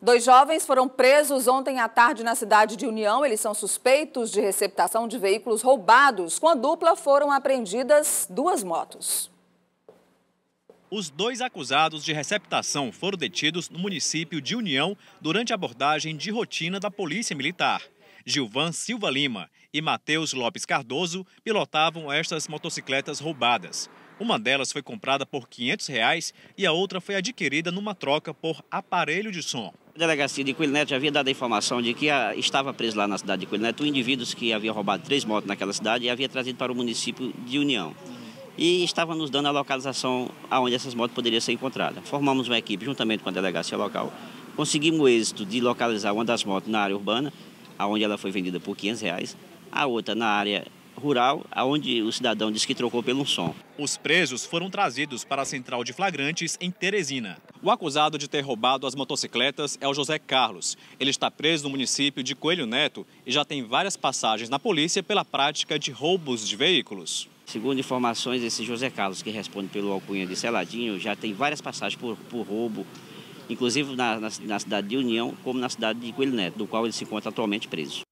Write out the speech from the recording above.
Dois jovens foram presos ontem à tarde na cidade de União. Eles são suspeitos de receptação de veículos roubados. Com a dupla, foram apreendidas duas motos. Os dois acusados de receptação foram detidos no município de União durante abordagem de rotina da Polícia Militar. Gilvan Silva Lima e Matheus Lopes Cardoso pilotavam estas motocicletas roubadas. Uma delas foi comprada por R$ 500 reais e a outra foi adquirida numa troca por aparelho de som. A delegacia de Coelho já havia dado a informação de que a, ah, estava preso lá na cidade de Coelho um indivíduo que havia roubado três motos naquela cidade e havia trazido para o município de União. E estava nos dando a localização aonde essas motos poderiam ser encontradas. Formamos uma equipe juntamente com a delegacia local. Conseguimos o êxito de localizar uma das motos na área urbana, aonde ela foi vendida por 500 reais, a outra na área rural, aonde o cidadão disse que trocou pelo som. Os presos foram trazidos para a central de flagrantes em Teresina. O acusado de ter roubado as motocicletas é o José Carlos. Ele está preso no município de Coelho Neto e já tem várias passagens na polícia pela prática de roubos de veículos. Segundo informações, esse José Carlos, que responde pelo alcunha de Celadinho, já tem várias passagens por, por roubo, inclusive na, na, na cidade de União, como na cidade de Coelho Neto, do qual ele se encontra atualmente preso.